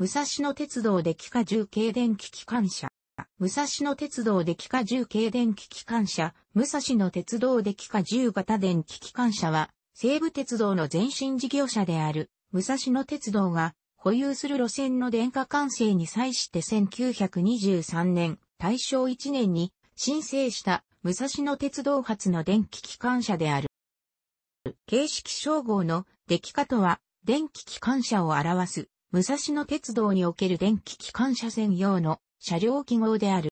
武蔵野鉄道で気化重軽電気機関車。武蔵野鉄道で気化重軽電気機関車。武蔵野鉄道で気化重型電気機関車は、西武鉄道の前身事業者である、武蔵野鉄道が、保有する路線の電化完成に際して1923年、大正1年に申請した武蔵野鉄道発の電気機関車である。形式称号の出来化とは、電気機関車を表す武蔵野鉄道における電気機関車専用の車両記号である。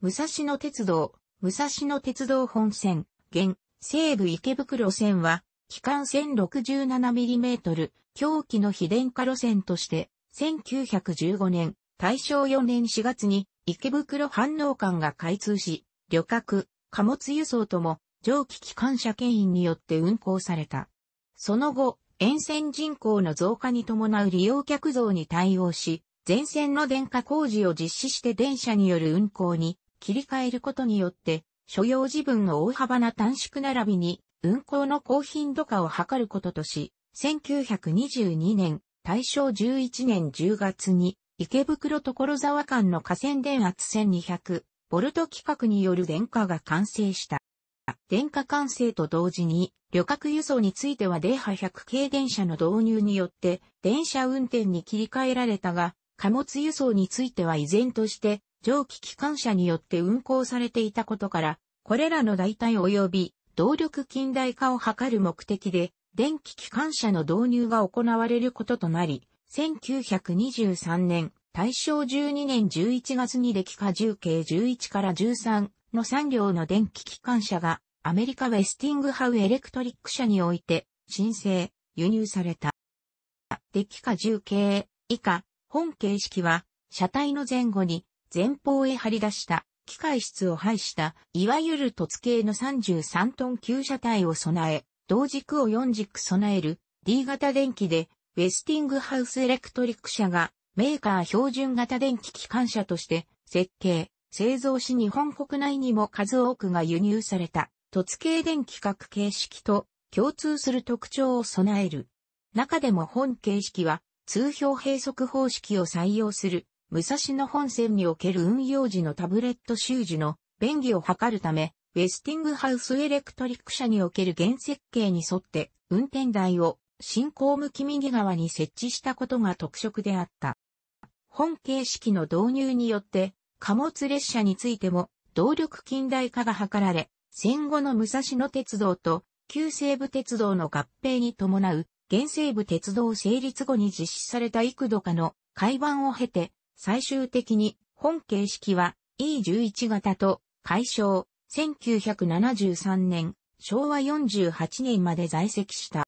武蔵野鉄道、武蔵野鉄道本線、現、西武池袋線は、機関線 67mm、狂気の非電化路線として、1915年、大正4年4月に、池袋反応間が開通し、旅客、貨物輸送とも、蒸気機関車牽引によって運行された。その後、沿線人口の増加に伴う利用客増に対応し、全線の電化工事を実施して電車による運行に切り替えることによって、所要時分の大幅な短縮並びに、運行の高頻度化を図ることとし、1922年、大正11年10月に、池袋所沢間の河川電圧1200、ボルト規格による電化が完成した。電化完成と同時に、旅客輸送については電波100系電車の導入によって、電車運転に切り替えられたが、貨物輸送については依然として、蒸気機関車によって運行されていたことから、これらの代替及び動力近代化を図る目的で、電気機関車の導入が行われることとなり、1923年、大正12年11月に歴下10系11から13の3両の電気機関車がアメリカウェスティングハウエレクトリック社において申請、輸入された。デキカ重0系以下、本形式は車体の前後に前方へ張り出した機械室を配した、いわゆる突形の33トン級車体を備え、同軸を4軸備える D 型電気で、ウェスティングハウスエレクトリック社がメーカー標準型電気機関車として設計、製造し日本国内にも数多くが輸入された、突系電気核形式と共通する特徴を備える。中でも本形式は、通標閉塞方式を採用する、武蔵野本線における運用時のタブレット収受の便宜を図るため、ウェスティングハウスエレクトリック社における原設計に沿って運転台を進行向き右側に設置したことが特色であった。本形式の導入によって貨物列車についても動力近代化が図られ、戦後の武蔵野鉄道と旧西部鉄道の合併に伴う現西部鉄道成立後に実施された幾度かの改版を経て、最終的に本形式は E11 型と解消、1973年、昭和48年まで在籍した。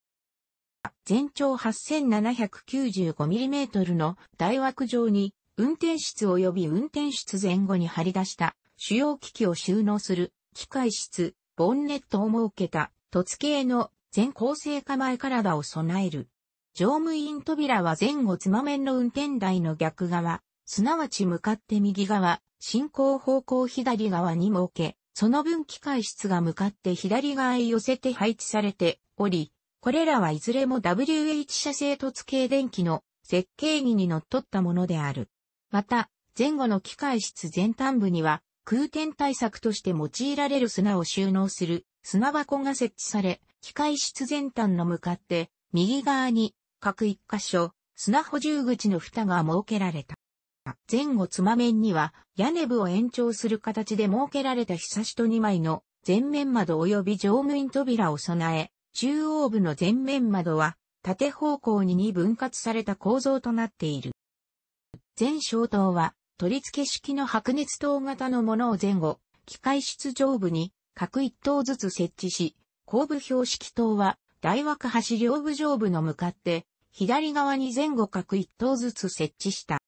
全長 8795mm の大枠上に運転室及び運転室前後に張り出した主要機器を収納する機械室、ボンネットを設けた突形の全構成構え体を備える。乗務員扉は前後つま面の運転台の逆側、すなわち向かって右側、進行方向左側に設け、その分機械室が向かって左側へ寄せて配置されており、これらはいずれも WH 社製突形電気の設計儀に則っったものである。また、前後の機械室前端部には、空転対策として用いられる砂を収納する砂箱が設置され、機械室前端の向かって、右側に各一箇所、砂補充口の蓋が設けられた。前後つま面には屋根部を延長する形で設けられたひさしと2枚の前面窓及び乗務員扉を備え、中央部の前面窓は縦方向に2分割された構造となっている。全小灯は、取り付け式の白熱灯型のものを前後、機械室上部に各1灯ずつ設置し、後部標識灯は、大枠橋両部上部の向かって、左側に前後各1灯ずつ設置した。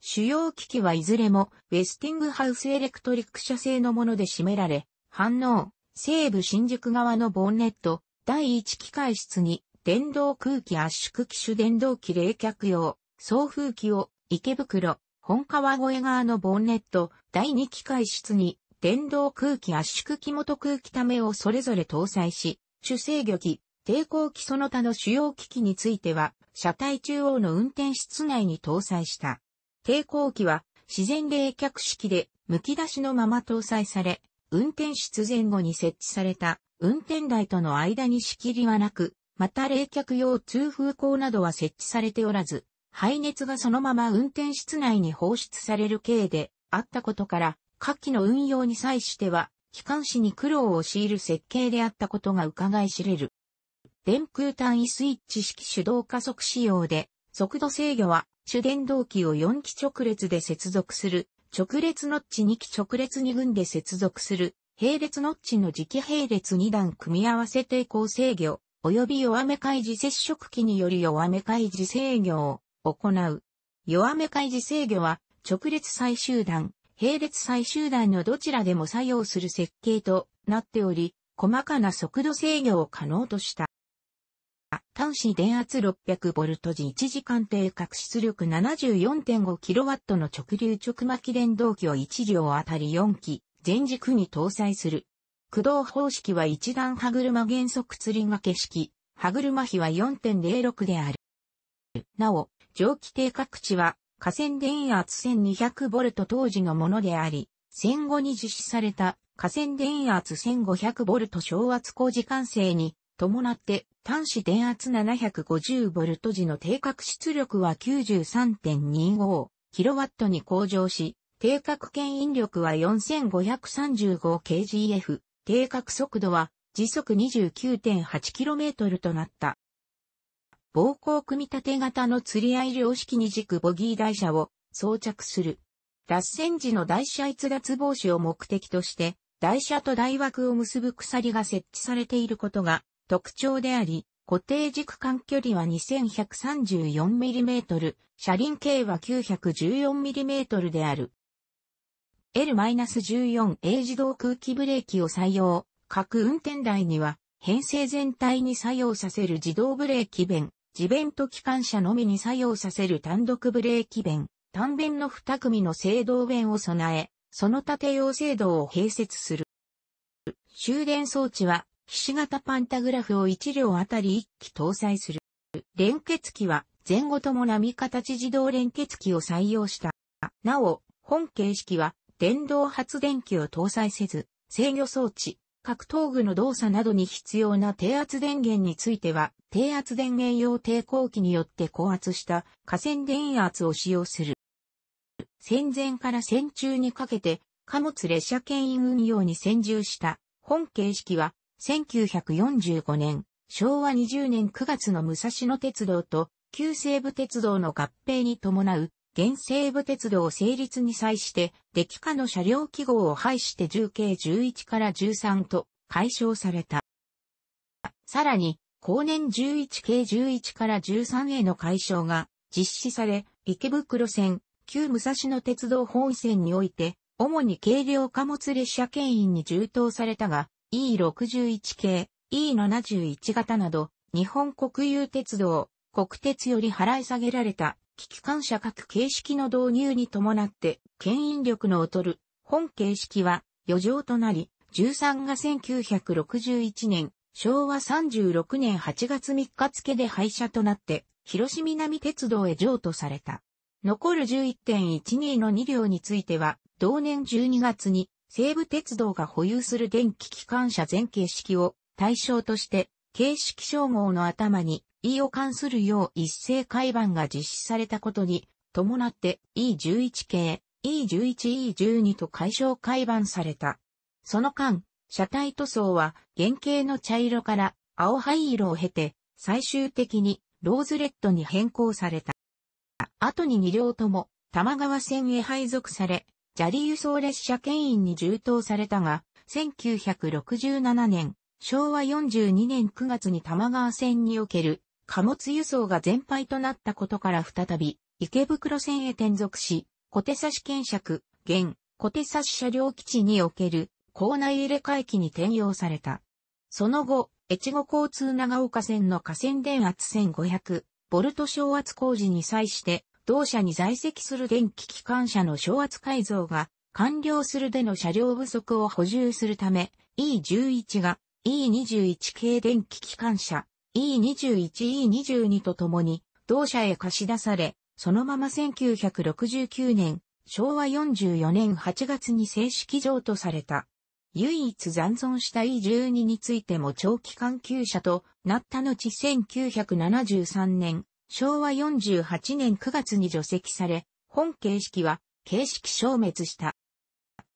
主要機器はいずれもウェスティングハウスエレクトリック社製のもので占められ、反応、西部新宿側のボンネット、第1機械室に電動空気圧縮機種電動機冷却用、送風機を池袋、本川越側のボンネット、第2機械室に、電動空気圧縮機元空気ためをそれぞれ搭載し、主制御機、抵抗機その他の主要機器については、車体中央の運転室内に搭載した。抵抗機は、自然冷却式で、むき出しのまま搭載され、運転室前後に設置された、運転台との間に仕切りはなく、また冷却用通風口などは設置されておらず、排熱がそのまま運転室内に放出される計であったことから、下記の運用に際しては、機関士に苦労を強いる設計であったことが伺い知れる。電空単位スイッチ式手動加速仕様で、速度制御は、主電動機を4機直列で接続する、直列ノッチ2機直列2群で接続する、並列ノッチの磁気並列2段組み合わせ抵抗制御、及び弱め開示接触機により弱め開示制御を行う。弱め開示制御は、直列最終段、並列最終段のどちらでも作用する設計となっており、細かな速度制御を可能とした。端子電圧 600V 時1時間定格出力 74.5kW の直流直巻電動機を1両あたり4機、全軸に搭載する。駆動方式は一段歯車原則釣り掛け式、歯車比は4.06である。なお、蒸気定格値は、河川電圧 1200V 当時のものであり、戦後に実施された河川電圧 1500V 小圧工事完成に伴って端子電圧 750V 時の定格出力は 93.25kW に向上し、定格圏引力は 4535kgf、定格速度は時速 29.8km となった。膀胱組み立て型の釣り合い量式に軸ボギー台車を装着する。脱線時の台車逸脱防止を目的として、台車と台枠を結ぶ鎖が設置されていることが特徴であり、固定軸間距離は 2134mm、車輪径は 914mm である。L-14A 自動空気ブレーキを採用。各運転台には、編成全体に作用させる自動ブレーキ弁、自弁と機関車のみに作用させる単独ブレーキ弁、単弁の二組の制動弁を備え、その縦用制動を併設する。終電装置は、菱形パンタグラフを1両あたり1機搭載する。連結機は、前後とも波形自動連結機を採用した。なお、本形式は、電動発電機を搭載せず、制御装置、格闘具の動作などに必要な低圧電源については、低圧電源用抵抗器によって高圧した下線電圧を使用する。戦前から戦中にかけて、貨物列車牽引運用に専従した本形式は、1945年、昭和20年9月の武蔵野鉄道と旧西部鉄道の合併に伴う現西武鉄道成立に際して、出来下の車両記号を廃して10系11から13と解消された。さらに、後年11系11から13への解消が実施され、池袋線、旧武蔵野鉄道本線において、主に軽量貨物列車牽引に充当されたが、E61 系、E71 型など、日本国有鉄道、国鉄より払い下げられた危機感謝各形式の導入に伴って、牽引力の劣る、本形式は、余剰となり、13が1961年、昭和36年8月3日付で廃車となって、広島南鉄道へ譲渡された。残る11.12の2両については、同年12月に西武鉄道が保有する電気機関車全形式を対象として、形式称号の頭に E を関するよう一斉改版が実施されたことに伴って E11 系、E11E12 と解消改版された。その間、車体塗装は原型の茶色から青灰色を経て最終的にローズレッドに変更された。後に2両とも玉川線へ配属され、砂利輸送列車牽引に充当されたが、1967年、昭和42年9月に玉川線における貨物輸送が全廃となったことから再び、池袋線へ転属し、小手差し検尺、現、小手差し車両基地における、校内入れ替え機に転用された。その後、越後交通長岡線の河川電圧1500、ボルト昇圧工事に際して、同社に在籍する電気機関車の昇圧改造が完了するでの車両不足を補充するため、E11 が E21 系電気機関車 E21E22 と共に同社へ貸し出され、そのまま1969年、昭和44年8月に正式譲渡された。唯一残存した E12 についても長期間係者となった後1973年、昭和48年9月に除籍され、本形式は形式消滅した。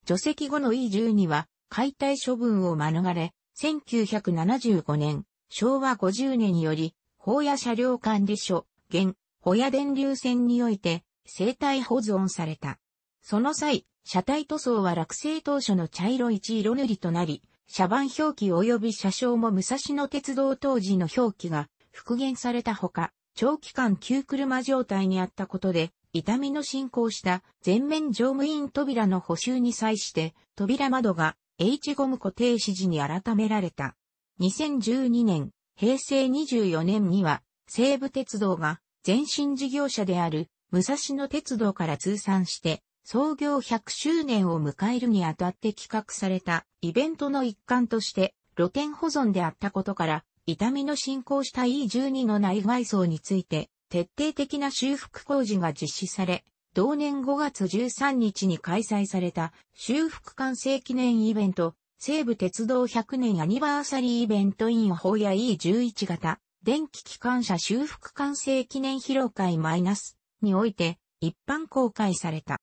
除籍後の E12 は解体処分を免れ、1975年、昭和50年より、法や車両管理所、現、保や電流線において、生体保存された。その際、車体塗装は落成当初の茶色一色塗りとなり、車番表記及び車掌も武蔵野鉄道当時の表記が復元されたほか、長期間旧車状態にあったことで、痛みの進行した全面乗務員扉の補修に際して、扉窓が H ゴム固定指示に改められた。2012年、平成24年には、西武鉄道が前身事業者である武蔵野鉄道から通算して創業100周年を迎えるにあたって企画されたイベントの一環として露店保存であったことから痛みの進行した E12 の内外装について徹底的な修復工事が実施され同年5月13日に開催された修復完成記念イベント西武鉄道100年アニバーサリーイベントインホーヤ E11 型、電気機関車修復完成記念披露会マイナスにおいて一般公開された。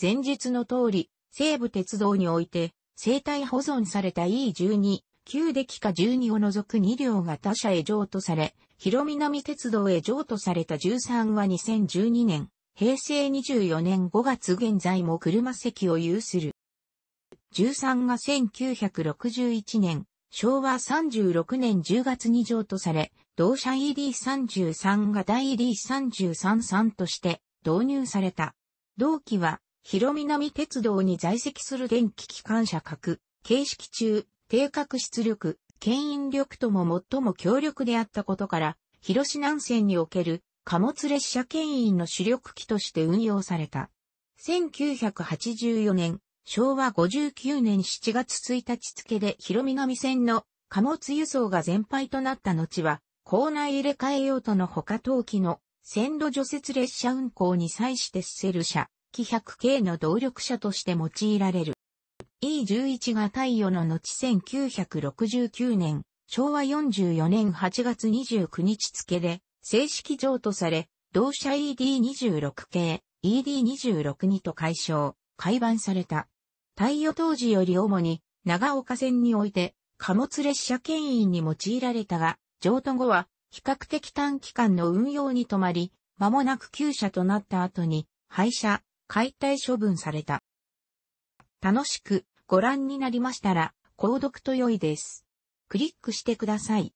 前日の通り、西武鉄道において生体保存された E12、旧デキカ12を除く2両が他社へ譲渡され、広南鉄道へ譲渡された13は2012年、平成24年5月現在も車席を有する。13が1961年、昭和36年10月に譲渡され、同社 ED33 が第 ED333 として導入された。同期は、広南鉄道に在籍する電気機関車各、形式中、定格出力、牽引力とも最も強力であったことから、広市南線における貨物列車牽引の主力機として運用された。1984年、昭和59年7月1日付で広南線の貨物輸送が全廃となった後は、港内入れ替え用途のほか冬季の線路除雪列車運行に際してセル車、機1 0 0系の動力車として用いられる。E11 が太陽の後1969年、昭和44年8月29日付で正式譲渡され、同社 ED26 系、ED26 にと解消、改版された。太陽当時より主に長岡線において貨物列車牽引に用いられたが、譲渡後は比較的短期間の運用に止まり、間もなく旧車となった後に廃車、解体処分された。楽しくご覧になりましたら、購読と良いです。クリックしてください。